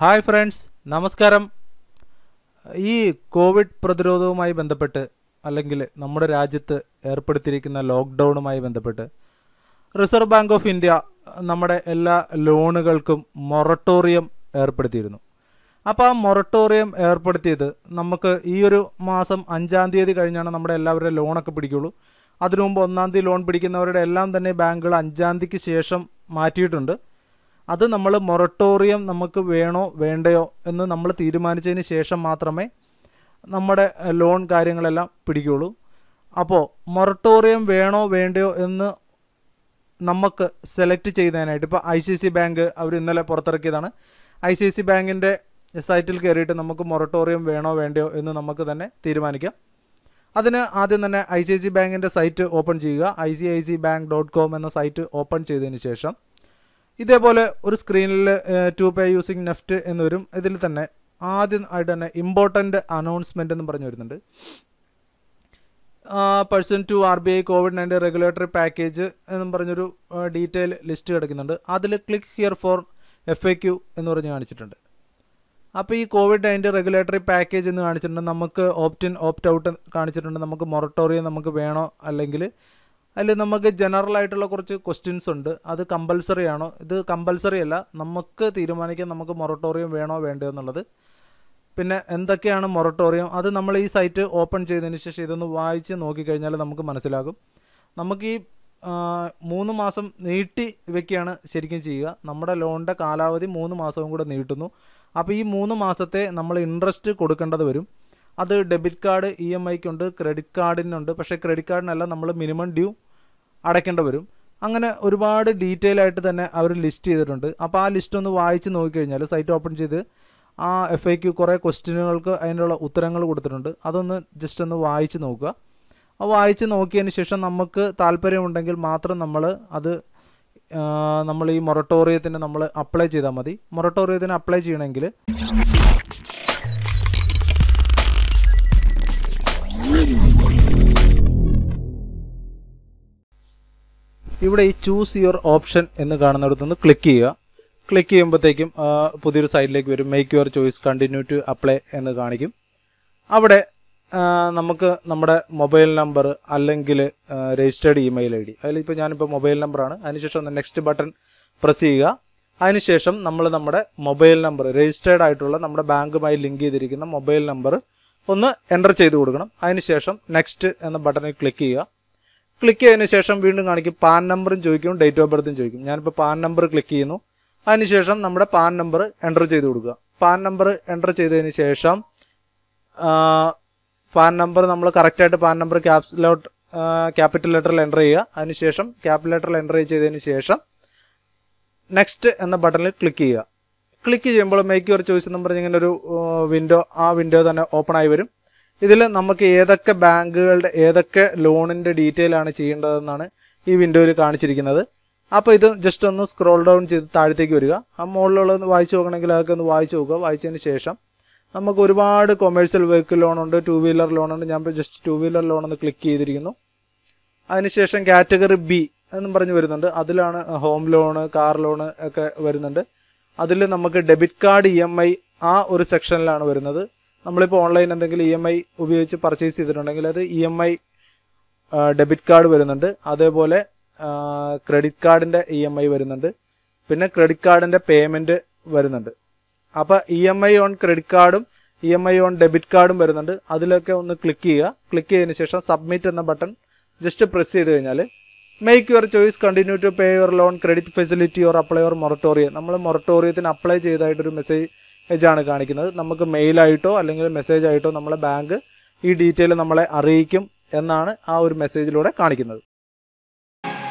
hi friends നമസ്കാരം ഈ Covid പ്രതിരോധവുമായി ബന്ധപ്പെട്ട് അല്ലെങ്കിൽ നമ്മുടെ രാജ്യത്ത് ഏർപ്പെടുത്തിയിരിക്കുന്ന ലോക്ക്ഡൗണുമായി ബന്ധപ്പെട്ട് റിസർവ് ബാങ്ക് ഓഫ് ഇന്ത്യ നമ്മുടെ എല്ലാ ലോണുകൾക്കും മൊറട്ടോറിയം ഏർപ്പെടുത്തിയിരുന്നു അപ്പോൾ ആ മൊറട്ടോറിയം ഏർപ്പെടുത്തിയത് നമുക്ക് ഈ ഒരു മാസം അഞ്ചാം തീയതി കഴിഞ്ഞാണ് നമ്മുടെ എല്ലാവരുടെ ലോണൊക്കെ പിടിക്കുള്ളൂ അതിനു മുമ്പ് ഒന്നാം തീയതി ലോൺ പിടിക്കുന്നവരുടെ എല്ലാം തന്നെ ബാങ്കുകൾ അഞ്ചാം തീയതിക്ക് ശേഷം മാറ്റിയിട്ടുണ്ട് അത് നമ്മൾ മൊറട്ടോറിയം നമുക്ക് വേണോ വേണ്ടയോ എന്ന് നമ്മൾ തീരുമാനിച്ചതിന് ശേഷം മാത്രമേ നമ്മുടെ ലോൺ കാര്യങ്ങളെല്ലാം പിടിക്കുകയുള്ളൂ അപ്പോൾ മൊറട്ടോറിയം വേണോ വേണ്ടയോ എന്ന് നമുക്ക് സെലക്ട് ചെയ്തതിനായിട്ട് ഇപ്പോൾ ഐ സി സി ബാങ്ക് അവർ ഇന്നലെ പുറത്തിറക്കിയതാണ് ഐ സി സി ബാങ്കിൻ്റെ സൈറ്റിൽ കയറിയിട്ട് നമുക്ക് മൊറട്ടോറിയം വേണോ വേണ്ടയോ എന്ന് നമുക്ക് തന്നെ തീരുമാനിക്കാം അതിന് ആദ്യം തന്നെ ഐ സി സി ബാങ്കിൻ്റെ സൈറ്റ് ഓപ്പൺ ചെയ്യുക I C I C bank dot com എന്ന സൈറ്റ് ഓപ്പൺ ചെയ്തതിന് ശേഷം ഇതേപോലെ ഒരു സ്ക്രീനിൽ ടു പേ യൂസിങ് നെഫ്റ്റ് എന്ന് വരും ഇതിൽ തന്നെ ആദ്യം ആയിട്ട് തന്നെ ഇമ്പോർട്ടൻ്റ് അനൗൺസ്മെൻ്റ് എന്ന് പറഞ്ഞു വരുന്നുണ്ട് person to R B I covid nineteen regulatory package എന്ന് പറഞ്ഞൊരു ഡീറ്റെയിൽ ലിസ്റ്റ് കിടക്കുന്നുണ്ട് അതിൽ click here for F A Q എന്ന് പറഞ്ഞ് കാണിച്ചിട്ടുണ്ട് അപ്പോൾ ഈ കോവിഡ് നയൻറ്റീൻ റെഗുലേറ്ററി പാക്കേജ് എന്ന് കാണിച്ചിട്ടുണ്ട് നമുക്ക് ഓപ്റ്റിൻ ഓപ്റ്റ് ഔട്ട് കാണിച്ചിട്ടുണ്ട് നമുക്ക് മൊറട്ടോറിയം നമുക്ക് വേണോ അല്ലെങ്കിൽ അതിൽ നമുക്ക് ജനറൽ ആയിട്ടുള്ള കുറച്ച് ക്വസ്റ്റ്യൻസ് ഉണ്ട് അത് കമ്പൽസറി ആണോ ഇത് കമ്പൽസറി അല്ല നമുക്ക് തീരുമാനിക്കാം നമുക്ക് മൊറട്ടോറിയം വേണോ വേണ്ടോ എന്നുള്ളത് പിന്നെ എന്തൊക്കെയാണ് മൊറട്ടോറിയം അത് നമ്മൾ ഈ സൈറ്റ് ഓപ്പൺ ചെയ്തതിന് ശേഷം ഇതൊന്ന് വായിച്ച് നോക്കിക്കഴിഞ്ഞാൽ നമുക്ക് മനസ്സിലാകും നമുക്ക് ഈ മൂന്ന് മാസം നീട്ടി ഇവയ്ക്കാണ് ശരിക്കും ചെയ്യുക നമ്മുടെ ലോണിൻ്റെ കാലാവധി മൂന്ന് മാസവും കൂടെ നീട്ടുന്നു അപ്പോൾ ഈ മൂന്ന് മാസത്തെ നമ്മൾ ഇൻട്രസ്റ്റ് കൊടുക്കേണ്ടത് വരും അത് ഡെബിറ്റ് കാർഡ് ഇ എം ഐക്കുണ്ട് ക്രെഡിറ്റ് കാർഡിനുണ്ട് പക്ഷേ ക്രെഡിറ്റ് കാർഡിനല്ല നമ്മൾ മിനിമം ഡ്യൂ അടയ്ക്കേണ്ടി വരും അങ്ങനെ ഒരുപാട് ഡീറ്റെയിൽ ആയിട്ട് തന്നെ അവർ ലിസ്റ്റ് ചെയ്തിട്ടുണ്ട് അപ്പോൾ ആ ലിസ്റ്റ് ഒന്ന് വായിച്ച് നോക്കിക്കഴിഞ്ഞാൽ സൈറ്റ് ഓപ്പൺ ചെയ്ത് ആ എഫ് ഐ ക്യു കുറേ ക്വസ്റ്റ്യനുകൾക്ക് അതിനുള്ള ഉത്തരങ്ങൾ കൊടുത്തിട്ടുണ്ട് അതൊന്ന് ജസ്റ്റ് ഒന്ന് വായിച്ച് നോക്കുക ആ വായിച്ച് നോക്കിയതിന് ശേഷം നമുക്ക് താല്പര്യമുണ്ടെങ്കിൽ മാത്രം നമ്മൾ അത് നമ്മൾ ഈ മൊറട്ടോറിയത്തിന് നമ്മൾ അപ്ലൈ ചെയ്താൽ മതി മൊറട്ടോറിയത്തിന് അപ്ലൈ ചെയ്യണമെങ്കിൽ ഇവിടെ ഈ ചൂസ് യുവർ ഓപ്ഷൻ എന്ന് കാണുന്നിടത്തുനിന്ന് ക്ലിക്ക് ചെയ്യുക ക്ലിക്ക് ചെയ്യുമ്പോഴത്തേക്കും പുതിയൊരു സൈഡിലേക്ക് വരും make your choice continue to apply എന്ന് കാണിക്കും അവിടെ നമുക്ക് നമ്മുടെ മൊബൈൽ നമ്പർ അല്ലെങ്കിൽ രജിസ്റ്റേർഡ് ഇമെയിൽ ഐ ഡി അതിലിപ്പോൾ ഞാനിപ്പോൾ മൊബൈൽ നമ്പറാണ് അതിനുശേഷം ഒന്ന് നെക്സ്റ്റ് ബട്ടൺ പ്രസ് ചെയ്യുക അതിനുശേഷം നമ്മൾ നമ്മുടെ മൊബൈൽ നമ്പർ രജിസ്റ്റേർഡ് ആയിട്ടുള്ള നമ്മുടെ ബാങ്കുമായി ലിങ്ക് ചെയ്തിരിക്കുന്ന മൊബൈൽ നമ്പർ ഒന്ന് എൻ്റർ ചെയ്ത് കൊടുക്കണം അതിനുശേഷം നെക്സ്റ്റ് എന്ന ബട്ടണിൽ ക്ലിക്ക് ചെയ്യുക ക്ലിക്ക് ചെയ്തതിന് ശേഷം വീണ്ടും കാണിക്കും പാൻ നമ്പറും ചോദിക്കും ഡേറ്റ് ഓഫ് ബർത്തും ചോദിക്കും ഞാനിപ്പോൾ പാൻ നമ്പർ ക്ലിക്ക് ചെയ്യുന്നു അതിനുശേഷം നമ്മുടെ പാൻ നമ്പർ എൻ്റർ ചെയ്ത് കൊടുക്കുക പാൻ നമ്പർ എൻ്റർ ചെയ്തതിന് ശേഷം പാൻ നമ്പർ നമ്മൾ കറക്റ്റായിട്ട് പാൻ നമ്പർ ക്യാപ്സിലോട്ട് ക്യാപിറ്റൽ ലെറ്ററിൽ എൻ്റർ ചെയ്യുക അതിനുശേഷം ക്യാപിറ്റൽ ലെറ്ററിൽ എൻ്റർ ചെയ്തതിന് ശേഷം നെക്സ്റ്റ് എന്ന ബട്ടണിൽ ക്ലിക്ക് ചെയ്യുക ക്ലിക്ക് ചെയ്യുമ്പോൾ മേക്ക് യുവർ ചോയ്സ് എന്ന് പറഞ്ഞിങ്ങനെ ഒരു വിൻഡോ ആ വിൻഡോ തന്നെ ഓപ്പൺ ആയി വരും ഇതിൽ നമുക്ക് ഏതൊക്കെ ബാങ്കുകളുടെ ഏതൊക്കെ ലോണിൻ്റെ ഡീറ്റെയിൽ ആണ് ചെയ്യേണ്ടതെന്നാണ് ഈ വിൻഡോയിൽ കാണിച്ചിരിക്കുന്നത് അപ്പോൾ ഇത് ജസ്റ്റ് ഒന്ന് സ്ക്രോൾ ഡൗൺ ചെയ്ത് താഴത്തേക്ക് വരിക ആ മുകളിലുള്ളത് വായിച്ചു നോക്കണമെങ്കിൽ അതൊക്കെ ഒന്ന് വായിച്ചു നോക്കുക വായിച്ചതിന് ശേഷം നമുക്ക് ഒരുപാട് കൊമേഴ്സ്യൽ വെഹിക്കിൾ ലോണുണ്ട് ടു വീലർ ലോണുണ്ട് ഞാൻ ജസ്റ്റ് ടു വീലർ ഒന്ന് ക്ലിക്ക് ചെയ്തിരിക്കുന്നു അതിനുശേഷം കാറ്റഗറി ബി എന്നും പറഞ്ഞ് വരുന്നുണ്ട് അതിലാണ് ഹോം ലോണ് കാർ ലോണ് ഒക്കെ വരുന്നുണ്ട് അതിൽ നമുക്ക് ഡെബിറ്റ് കാർഡ് ഇ ആ ഒരു സെക്ഷനിലാണ് വരുന്നത് നമ്മളിപ്പോൾ ഓൺലൈൻ എന്തെങ്കിലും ഇ എം ഐ ഉപയോഗിച്ച് പർച്ചേസ് ചെയ്തിട്ടുണ്ടെങ്കിൽ അത് E M I debit card വരുന്നുണ്ട് അതേപോലെ ക്രെഡിറ്റ് കാർഡിൻ്റെ ഇ എം ഐ വരുന്നുണ്ട് പിന്നെ ക്രെഡിറ്റ് കാർഡിൻ്റെ പേയ്മെൻറ്റ് വരുന്നുണ്ട് അപ്പോൾ E M I on credit കാർഡും E M I on debit കാർഡും വരുന്നുണ്ട് അതിലൊക്കെ ഒന്ന് ക്ലിക്ക് ചെയ്യുക ക്ലിക്ക് ചെയ്തതിന് ശേഷം സബ്മിറ്റ് എന്ന ബട്ടൺ ജസ്റ്റ് പ്രസ് ചെയ്ത് കഴിഞ്ഞാൽ make your choice continue to pay your loan credit facility or apply or moratorium നമ്മൾ മൊറട്ടോറിയത്തിന് അപ്ലൈ ചെയ്തതായിട്ടൊരു മെസ്സേജ് എജാണ് കാണിക്കുന്നത് നമുക്ക് മെയിലായിട്ടോ അല്ലെങ്കിൽ മെസ്സേജ് ആയിട്ടോ നമ്മളെ ബാങ്ക് ഈ ഡീറ്റെയിൽ നമ്മളെ അറിയിക്കും എന്നാണ് ആ ഒരു മെസ്സേജിലൂടെ കാണിക്കുന്നത്